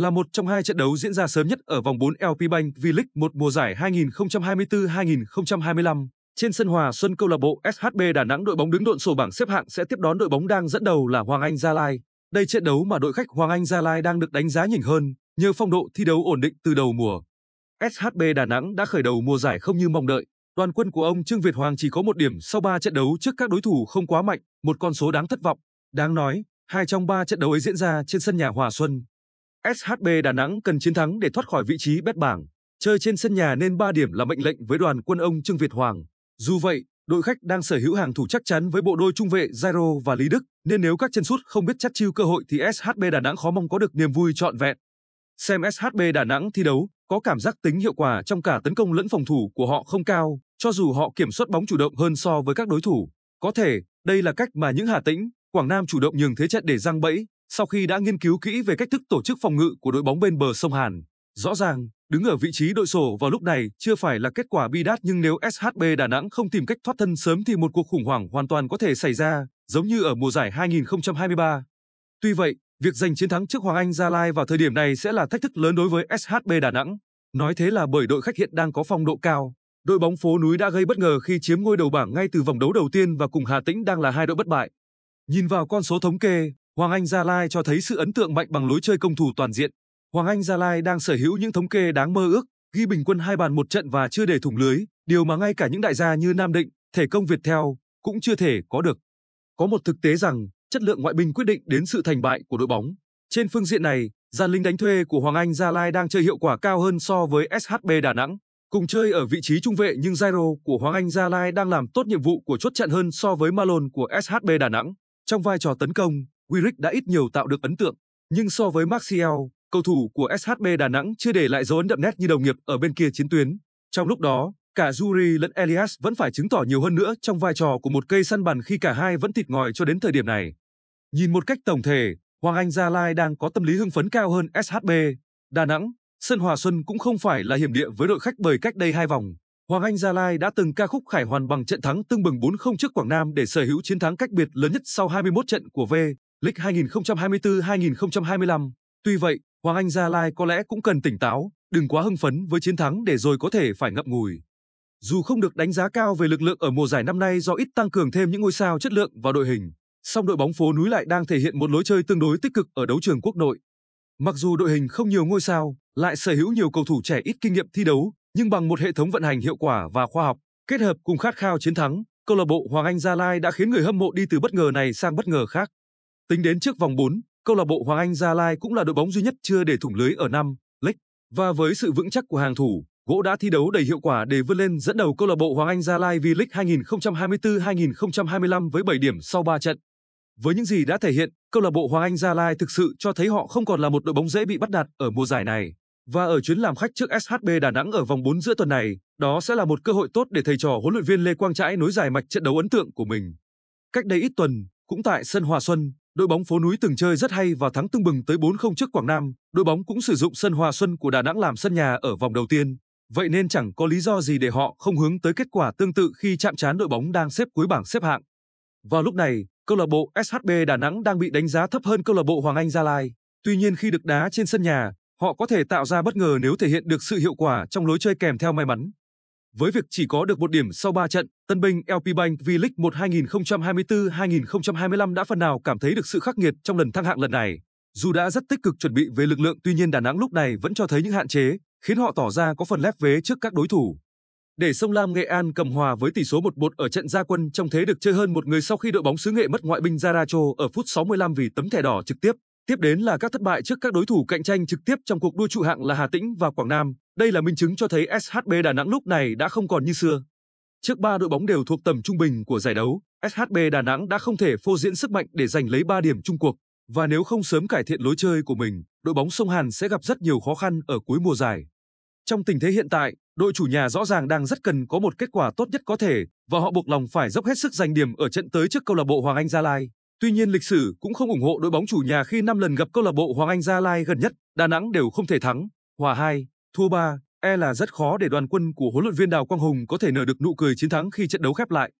là một trong hai trận đấu diễn ra sớm nhất ở vòng 4 LP Bank V-League một mùa giải 2024-2025. Trên sân Hòa Xuân câu lạc bộ SHB Đà Nẵng đội bóng đứng độn sổ bảng xếp hạng sẽ tiếp đón đội bóng đang dẫn đầu là Hoàng Anh Gia Lai. Đây trận đấu mà đội khách Hoàng Anh Gia Lai đang được đánh giá nhỉnh hơn nhờ phong độ thi đấu ổn định từ đầu mùa. SHB Đà Nẵng đã khởi đầu mùa giải không như mong đợi. Đoàn quân của ông Trương Việt Hoàng chỉ có một điểm sau 3 trận đấu trước các đối thủ không quá mạnh, một con số đáng thất vọng. Đáng nói, hai trong ba trận đấu ấy diễn ra trên sân nhà Hòa Xuân. SHB Đà Nẵng cần chiến thắng để thoát khỏi vị trí bét bảng. Chơi trên sân nhà nên 3 điểm là mệnh lệnh với đoàn quân ông Trương Việt Hoàng. Dù vậy, đội khách đang sở hữu hàng thủ chắc chắn với bộ đôi trung vệ Zairo và Lý Đức, nên nếu các chân sút không biết chắt chiêu cơ hội thì SHB Đà Nẵng khó mong có được niềm vui trọn vẹn. Xem SHB Đà Nẵng thi đấu, có cảm giác tính hiệu quả trong cả tấn công lẫn phòng thủ của họ không cao, cho dù họ kiểm soát bóng chủ động hơn so với các đối thủ. Có thể, đây là cách mà những Hà Tĩnh, Quảng Nam chủ động nhường thế trận để răng bẫy, sau khi đã nghiên cứu kỹ về cách thức tổ chức phòng ngự của đội bóng bên bờ sông Hàn, rõ ràng đứng ở vị trí đội sổ vào lúc này chưa phải là kết quả bi đát nhưng nếu SHB Đà Nẵng không tìm cách thoát thân sớm thì một cuộc khủng hoảng hoàn toàn có thể xảy ra, giống như ở mùa giải 2023. Tuy vậy, việc giành chiến thắng trước Hoàng Anh Gia Lai vào thời điểm này sẽ là thách thức lớn đối với SHB Đà Nẵng. Nói thế là bởi đội khách hiện đang có phong độ cao. Đội bóng phố núi đã gây bất ngờ khi chiếm ngôi đầu bảng ngay từ vòng đấu đầu tiên và cùng Hà Tĩnh đang là hai đội bất bại. Nhìn vào con số thống kê, Hoàng Anh Gia Lai cho thấy sự ấn tượng mạnh bằng lối chơi công thủ toàn diện. Hoàng Anh Gia Lai đang sở hữu những thống kê đáng mơ ước, ghi bình quân hai bàn một trận và chưa để thủng lưới, điều mà ngay cả những đại gia như Nam Định, Thể Công Việt Theo cũng chưa thể có được. Có một thực tế rằng, chất lượng ngoại binh quyết định đến sự thành bại của đội bóng. Trên phương diện này, dàn lính đánh thuê của Hoàng Anh Gia Lai đang chơi hiệu quả cao hơn so với SHB Đà Nẵng. Cùng chơi ở vị trí trung vệ nhưng Zairo của Hoàng Anh Gia Lai đang làm tốt nhiệm vụ của chốt chặn hơn so với Malon của SHB Đà Nẵng. Trong vai trò tấn công, Wirick đã ít nhiều tạo được ấn tượng, nhưng so với Martial, cầu thủ của SHB Đà Nẵng chưa để lại dấu ấn đậm nét như đồng nghiệp ở bên kia chiến tuyến. Trong lúc đó, cả Juri lẫn Elias vẫn phải chứng tỏ nhiều hơn nữa trong vai trò của một cây săn bàn khi cả hai vẫn thịt ngòi cho đến thời điểm này. Nhìn một cách tổng thể, Hoàng Anh Gia Lai đang có tâm lý hưng phấn cao hơn SHB. Đà Nẵng, sân Hòa Xuân cũng không phải là hiểm địa với đội khách bởi cách đây hai vòng. Hoàng Anh Gia Lai đã từng ca khúc khải hoàn bằng trận thắng tương bừng 4-0 trước Quảng Nam để sở hữu chiến thắng cách biệt lớn nhất sau 21 trận của V. League 2024-2025. Tuy vậy, Hoàng Anh Gia Lai có lẽ cũng cần tỉnh táo, đừng quá hưng phấn với chiến thắng để rồi có thể phải ngậm ngùi. Dù không được đánh giá cao về lực lượng ở mùa giải năm nay do ít tăng cường thêm những ngôi sao chất lượng vào đội hình, song đội bóng phố núi lại đang thể hiện một lối chơi tương đối tích cực ở đấu trường quốc nội. Mặc dù đội hình không nhiều ngôi sao, lại sở hữu nhiều cầu thủ trẻ ít kinh nghiệm thi đấu, nhưng bằng một hệ thống vận hành hiệu quả và khoa học, kết hợp cùng khát khao chiến thắng, câu lạc bộ Hoàng Anh Gia Lai đã khiến người hâm mộ đi từ bất ngờ này sang bất ngờ khác. Tính đến trước vòng 4, câu lạc bộ Hoàng Anh Gia Lai cũng là đội bóng duy nhất chưa để thủng lưới ở năm lệch và với sự vững chắc của hàng thủ, gỗ đã thi đấu đầy hiệu quả để vươn lên dẫn đầu câu lạc bộ Hoàng Anh Gia Lai V-League 2024-2025 với 7 điểm sau 3 trận. Với những gì đã thể hiện, câu lạc bộ Hoàng Anh Gia Lai thực sự cho thấy họ không còn là một đội bóng dễ bị bắt nạt ở mùa giải này. Và ở chuyến làm khách trước SHB Đà Nẵng ở vòng 4 giữa tuần này, đó sẽ là một cơ hội tốt để thầy trò huấn luyện viên Lê Quang Trãi nối dài mạch trận đấu ấn tượng của mình. Cách đây ít tuần, cũng tại sân Hòa Xuân, Đội bóng phố núi từng chơi rất hay và thắng tưng bừng tới 4-0 trước Quảng Nam. Đội bóng cũng sử dụng sân Hòa Xuân của Đà Nẵng làm sân nhà ở vòng đầu tiên. Vậy nên chẳng có lý do gì để họ không hướng tới kết quả tương tự khi chạm trán đội bóng đang xếp cuối bảng xếp hạng. Vào lúc này, câu lạc bộ SHB Đà Nẵng đang bị đánh giá thấp hơn câu lạc bộ Hoàng Anh Gia Lai. Tuy nhiên khi được đá trên sân nhà, họ có thể tạo ra bất ngờ nếu thể hiện được sự hiệu quả trong lối chơi kèm theo may mắn. Với việc chỉ có được một điểm sau 3 trận, tân binh LP Bank V-League 1 2024-2025 đã phần nào cảm thấy được sự khắc nghiệt trong lần thăng hạng lần này. Dù đã rất tích cực chuẩn bị về lực lượng tuy nhiên Đà Nẵng lúc này vẫn cho thấy những hạn chế, khiến họ tỏ ra có phần lép vế trước các đối thủ. Để Sông Lam Nghệ An cầm hòa với tỷ số 1-1 ở trận gia quân trong thế được chơi hơn một người sau khi đội bóng xứ nghệ mất ngoại binh Zaracho ở phút 65 vì tấm thẻ đỏ trực tiếp. Tiếp đến là các thất bại trước các đối thủ cạnh tranh trực tiếp trong cuộc đua trụ hạng là Hà Tĩnh và Quảng Nam. Đây là minh chứng cho thấy SHB Đà Nẵng lúc này đã không còn như xưa. Trước ba đội bóng đều thuộc tầm trung bình của giải đấu, SHB Đà Nẵng đã không thể phô diễn sức mạnh để giành lấy 3 điểm chung cuộc, và nếu không sớm cải thiện lối chơi của mình, đội bóng sông Hàn sẽ gặp rất nhiều khó khăn ở cuối mùa giải. Trong tình thế hiện tại, đội chủ nhà rõ ràng đang rất cần có một kết quả tốt nhất có thể và họ buộc lòng phải dốc hết sức giành điểm ở trận tới trước câu lạc bộ Hoàng Anh Gia Lai. Tuy nhiên lịch sử cũng không ủng hộ đội bóng chủ nhà khi 5 lần gặp câu lạc bộ Hoàng Anh Gia Lai gần nhất, Đà Nẵng đều không thể thắng, hòa 2. Thua 3, e là rất khó để đoàn quân của huấn luyện viên Đào Quang Hùng có thể nở được nụ cười chiến thắng khi trận đấu khép lại.